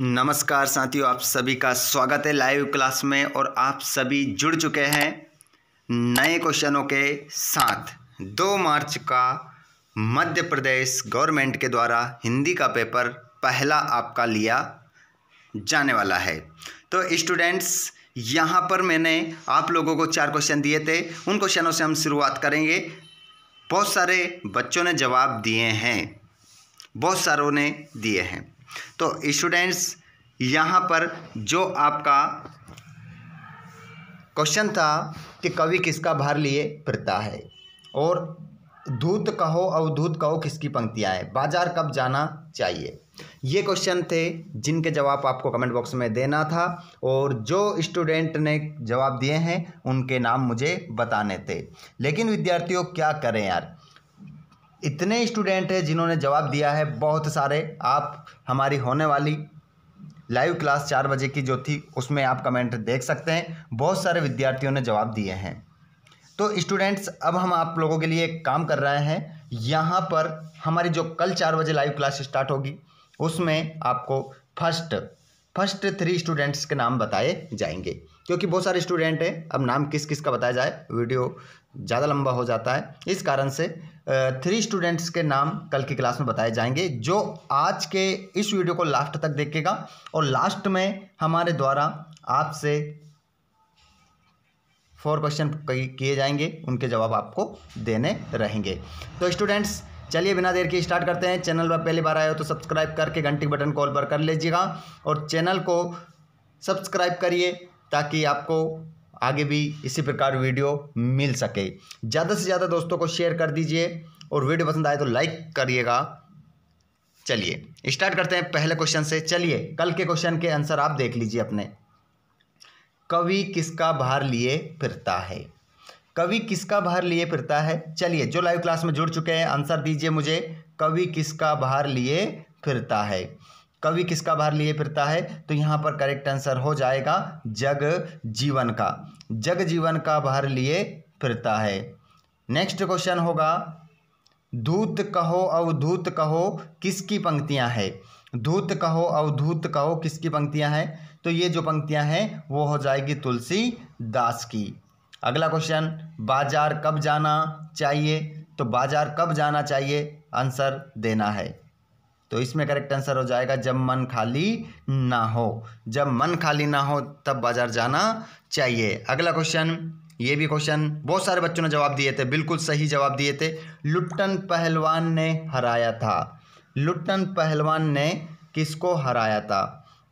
नमस्कार साथियों आप सभी का स्वागत है लाइव क्लास में और आप सभी जुड़ चुके हैं नए क्वेश्चनों के साथ दो मार्च का मध्य प्रदेश गवर्नमेंट के द्वारा हिंदी का पेपर पहला आपका लिया जाने वाला है तो स्टूडेंट्स यहाँ पर मैंने आप लोगों को चार क्वेश्चन दिए थे उन क्वेश्चनों से हम शुरुआत करेंगे बहुत सारे बच्चों ने जवाब दिए हैं बहुत सारों ने दिए हैं तो स्टूडेंट्स यहाँ पर जो आपका क्वेश्चन था कि कवि किसका भार लिए फिरता है और दूत कहो और दूत कहो किसकी पंक्तियाँ हैं बाजार कब जाना चाहिए ये क्वेश्चन थे जिनके जवाब आपको कमेंट बॉक्स में देना था और जो स्टूडेंट ने जवाब दिए हैं उनके नाम मुझे बताने थे लेकिन विद्यार्थियों क्या करें यार इतने स्टूडेंट हैं जिन्होंने जवाब दिया है बहुत सारे आप हमारी होने वाली लाइव क्लास चार बजे की जो थी उसमें आप कमेंट देख सकते हैं बहुत सारे विद्यार्थियों ने जवाब दिए हैं तो स्टूडेंट्स अब हम आप लोगों के लिए एक काम कर रहे हैं यहाँ पर हमारी जो कल चार बजे लाइव क्लास स्टार्ट होगी उसमें आपको फर्स्ट फर्स्ट थ्री स्टूडेंट्स के नाम बताए जाएंगे क्योंकि बहुत सारे स्टूडेंट हैं अब नाम किस किस का बताया जाए वीडियो ज़्यादा लंबा हो जाता है इस कारण से थ्री स्टूडेंट्स के नाम कल की क्लास में बताए जाएंगे जो आज के इस वीडियो को लास्ट तक देखेगा और लास्ट में हमारे द्वारा आपसे फोर क्वेश्चन किए जाएंगे उनके जवाब आपको देने रहेंगे तो स्टूडेंट्स चलिए बिना देर के स्टार्ट करते हैं चैनल पर पहली बार आए हो तो सब्सक्राइब करके घंटी बटन कॉल पर कर लीजिएगा और चैनल को सब्सक्राइब करिए ताकि आपको आगे भी इसी प्रकार वीडियो मिल सके ज़्यादा से ज़्यादा दोस्तों को शेयर कर दीजिए और वीडियो पसंद आए तो लाइक करिएगा चलिए स्टार्ट करते हैं पहले क्वेश्चन से चलिए कल के क्वेश्चन के आंसर आप देख लीजिए अपने कवि किसका भार लिए फिरता है कवि किसका भार लिए फिरता है चलिए जो लाइव क्लास में जुड़ चुके हैं आंसर दीजिए मुझे कवि किसका भार लिए फिरता है कवि किसका भार लिए फिरता है तो यहाँ पर करेक्ट आंसर हो जाएगा जग जीवन का जग जीवन का भार लिए फिरता है नेक्स्ट क्वेश्चन होगा धूत कहो अवधूत कहो किसकी पंक्तियाँ हैं धूत कहो अवधूत कहो किसकी पंक्तियाँ हैं तो ये जो पंक्तियाँ हैं वो हो जाएगी तुलसी दास की अगला क्वेश्चन बाजार कब जाना चाहिए तो बाजार कब जाना चाहिए आंसर देना है तो इसमें करेक्ट आंसर हो जाएगा जब मन खाली ना हो जब मन खाली ना हो तब बाजार जाना चाहिए अगला क्वेश्चन ये भी क्वेश्चन बहुत सारे बच्चों ने जवाब दिए थे बिल्कुल सही जवाब दिए थे लुट्टन पहलवान ने हराया था लुट्टन पहलवान ने किसको हराया था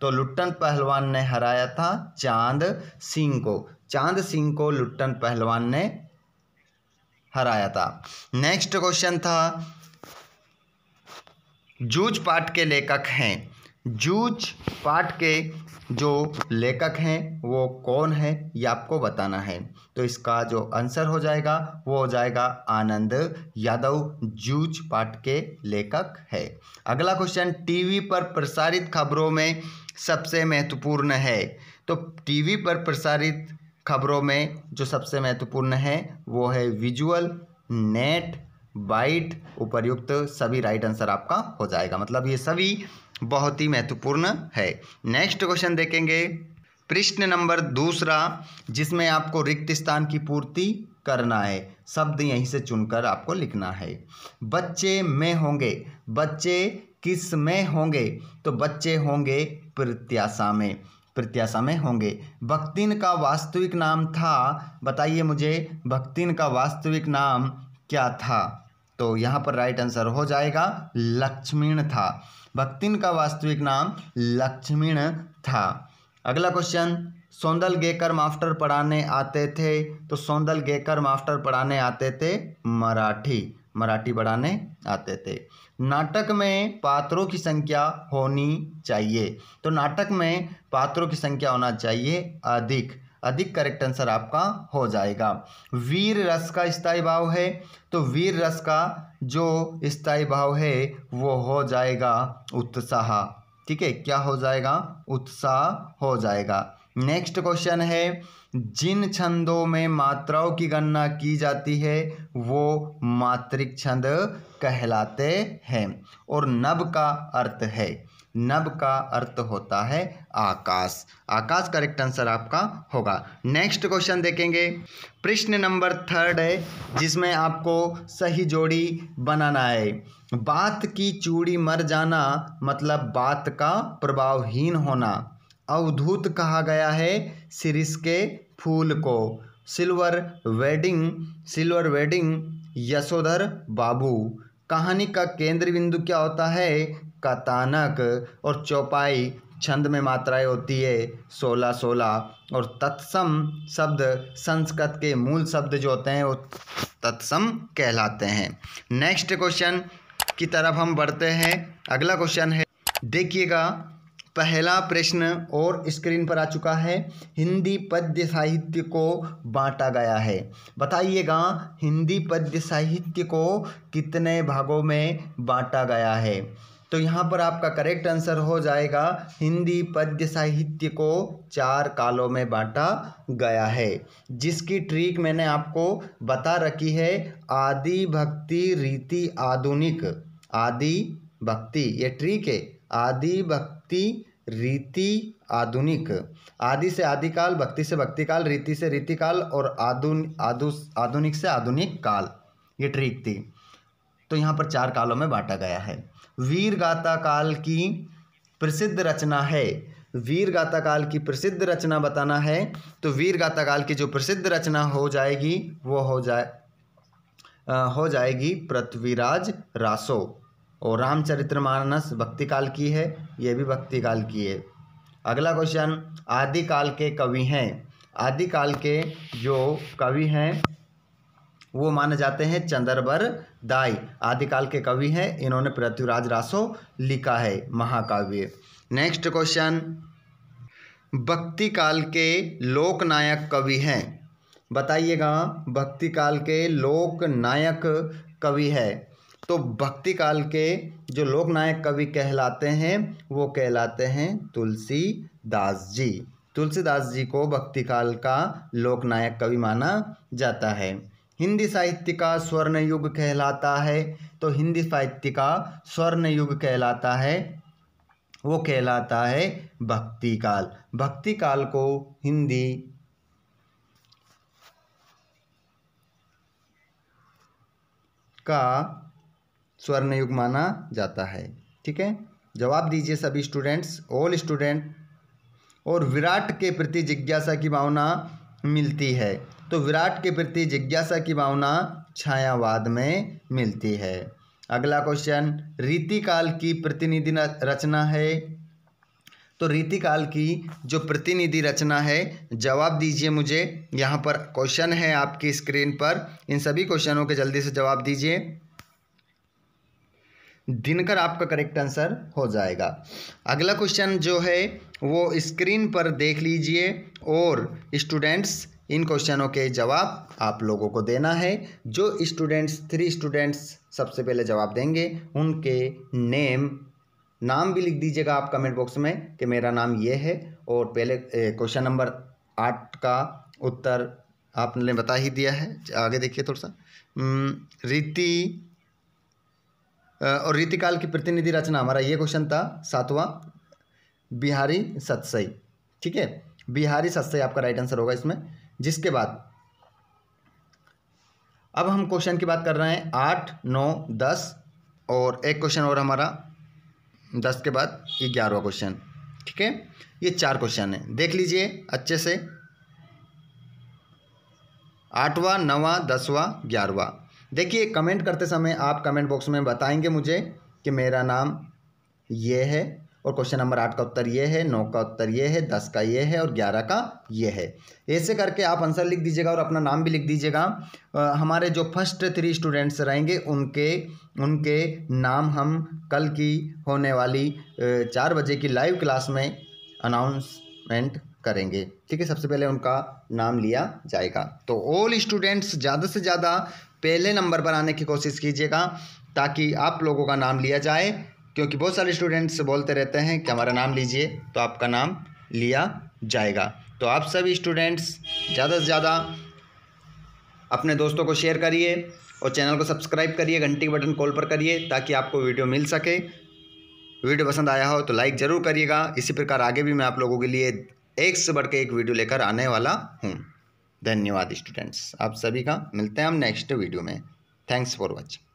तो लुट्टन पहलवान ने हराया था चांद सिंह को चांद सिंह को लुट्टन पहलवान ने हराया था नेक्स्ट क्वेश्चन था जूझ पाठ के लेखक हैं जूझ पाठ के जो लेखक हैं वो कौन है ये आपको बताना है तो इसका जो आंसर हो जाएगा वो हो जाएगा आनंद यादव जूझ पाठ के लेखक है अगला क्वेश्चन टीवी पर प्रसारित खबरों में सबसे महत्वपूर्ण है तो टीवी पर प्रसारित खबरों में जो सबसे महत्वपूर्ण है वो है विजुअल नेट बाइट उपरयुक्त सभी राइट आंसर आपका हो जाएगा मतलब ये सभी बहुत ही महत्वपूर्ण है नेक्स्ट क्वेश्चन देखेंगे प्रश्न नंबर दूसरा जिसमें आपको रिक्त स्थान की पूर्ति करना है शब्द यहीं से चुनकर आपको लिखना है बच्चे में होंगे बच्चे किस में होंगे तो बच्चे होंगे प्रत्याशा में प्रत्याशा में होंगे भक्तिन का वास्तविक नाम था बताइए मुझे भक्तिन का वास्तविक नाम क्या था तो यहाँ पर राइट आंसर हो जाएगा लक्ष्मीण था भक्तिन का वास्तविक नाम लक्ष्मीण था अगला क्वेश्चन सौंदल गेकर मास्टर पढ़ाने आते थे तो सौंदल गेकर मास्टर पढ़ाने आते थे मराठी मराठी बढ़ाने आते थे नाटक में पात्रों की संख्या होनी चाहिए तो नाटक में पात्रों की संख्या होना चाहिए अधिक अधिक करेक्ट आंसर आपका हो जाएगा वीर रस का स्थायी भाव है तो वीर रस का जो स्थायी भाव है वो हो जाएगा उत्साह ठीक है क्या हो जाएगा उत्साह हो जाएगा नेक्स्ट क्वेश्चन है जिन छंदों में मात्राओं की गणना की जाती है वो मात्रिक छंद कहलाते हैं और नब का अर्थ है नब का अर्थ होता है आकाश आकाश करेक्ट आंसर आपका होगा नेक्स्ट क्वेश्चन देखेंगे प्रश्न नंबर थर्ड है जिसमें आपको सही जोड़ी बनाना है बात की चूड़ी मर जाना मतलब बात का प्रभावहीन होना अवधूत कहा गया है सिरिस के फूल को silver wedding silver wedding Yashodhar Babu कहानी का केंद्र बिंदु क्या होता है कतानक और चौपाई छंद में मात्राएं होती है सोलह सोलह और तत्सम शब्द संस्कृत के मूल शब्द जो होते हैं वो तत्सम कहलाते हैं नेक्स्ट क्वेश्चन की तरफ हम बढ़ते हैं अगला क्वेश्चन है देखिएगा पहला प्रश्न और स्क्रीन पर आ चुका है हिंदी पद्य साहित्य को बांटा गया है बताइएगा हिंदी पद्य साहित्य को कितने भागों में बांटा गया है तो यहाँ पर आपका करेक्ट आंसर हो जाएगा हिंदी पद्य साहित्य को चार कालों में बांटा गया है जिसकी ट्रिक मैंने आपको बता रखी है आदि भक्ति रीति आधुनिक आदि भक्ति ये ट्रिक है आदि भक्ति रीति आधुनिक आदि से आदिकाल भक्ति से भक्तिकाल रीति से रीतिकाल और आधुन आधु आधुनिक से आधुनिक काल ये ट्रिक थी तो यहाँ पर चार कालों में बांटा गया है वीर गाता काल की प्रसिद्ध रचना है वीर गाता काल की प्रसिद्ध रचना बताना है तो वीर गाता काल की जो प्रसिद्ध रचना हो जाएगी वो हो जाए आ, हो जाएगी पृथ्वीराज रासो और रामचरित्र मानस भक्ति काल की है ये भी भक्ति काल की है अगला क्वेश्चन आदिकाल के कवि हैं आदिकाल के जो कवि हैं वो माने जाते हैं चंद्रबर दाई आदिकाल के कवि हैं इन्होंने पृथ्वीराज रासो लिखा है महाकाव्य नेक्स्ट क्वेश्चन भक्ति काल के लोकनायक कवि हैं बताइएगा भक्ति काल के लोकनायक कवि है तो भक्ति काल के जो लोकनायक कवि कहलाते हैं वो कहलाते हैं तुलसी दास जी तुलसीदास जी को भक्ति काल का लोकनायक कवि माना जाता है हिंदी साहित्य का स्वर्ण युग कहलाता है तो हिंदी साहित्य का स्वर्ण युग कहलाता है वो कहलाता है भक्ति काल भक्ति काल को हिंदी का स्वर्ण युग माना जाता है ठीक है जवाब दीजिए सभी स्टूडेंट्स ऑल स्टूडेंट और विराट के प्रति जिज्ञासा की भावना मिलती है तो विराट के प्रति जिज्ञासा की भावना छायावाद में मिलती है अगला क्वेश्चन रीतिकाल की प्रतिनिधि रचना है तो रीतिकाल की जो प्रतिनिधि रचना है जवाब दीजिए मुझे यहाँ पर क्वेश्चन है आपकी स्क्रीन पर इन सभी क्वेश्चनों के जल्दी से जवाब दीजिए दिनकर आपका करेक्ट आंसर हो जाएगा अगला क्वेश्चन जो है वो स्क्रीन पर देख लीजिए और स्टूडेंट्स इन क्वेश्चनों के जवाब आप लोगों को देना है जो स्टूडेंट्स थ्री स्टूडेंट्स सबसे पहले जवाब देंगे उनके नेम नाम भी लिख दीजिएगा आप कमेंट बॉक्स में कि मेरा नाम ये है और पहले क्वेश्चन नंबर आठ का उत्तर आपने बता ही दिया है आगे देखिए थोड़ा सा रीति और रीतिकाल की प्रतिनिधि रचना हमारा ये क्वेश्चन था सातवां बिहारी सतसई ठीक है बिहारी सतसई आपका राइट आंसर होगा इसमें जिसके बाद अब हम क्वेश्चन की बात कर रहे हैं आठ नौ दस और एक क्वेश्चन और हमारा दस के बाद ये ग्यारहवा क्वेश्चन ठीक है ये चार क्वेश्चन है देख लीजिए अच्छे से आठवां नवा दसवां ग्यारहवा देखिए कमेंट करते समय आप कमेंट बॉक्स में बताएंगे मुझे कि मेरा नाम ये है और क्वेश्चन नंबर आठ का उत्तर ये है नौ का उत्तर ये है दस का ये है और ग्यारह का ये है ऐसे करके आप आंसर लिख दीजिएगा और अपना नाम भी लिख दीजिएगा हमारे जो फर्स्ट थ्री स्टूडेंट्स रहेंगे उनके उनके नाम हम कल की होने वाली चार बजे की लाइव क्लास में अनाउंसमेंट करेंगे ठीक है सबसे पहले उनका नाम लिया जाएगा तो ऑल स्टूडेंट्स ज़्यादा से ज़्यादा पहले नंबर पर आने की कोशिश कीजिएगा ताकि आप लोगों का नाम लिया जाए क्योंकि बहुत सारे स्टूडेंट्स बोलते रहते हैं कि हमारा नाम लीजिए तो आपका नाम लिया जाएगा तो आप सभी स्टूडेंट्स ज़्यादा से ज़्यादा अपने दोस्तों को शेयर करिए और चैनल को सब्सक्राइब करिए घंटी बटन कॉल पर करिए ताकि आपको वीडियो मिल सके वीडियो पसंद आया हो तो लाइक ज़रूर करिएगा इसी प्रकार आगे भी मैं आप लोगों के लिए एक से बढ़ के एक वीडियो लेकर आने वाला हूँ धन्यवाद स्टूडेंट्स आप सभी का मिलते हैं हम नेक्स्ट वीडियो में थैंक्स फॉर वॉचिंग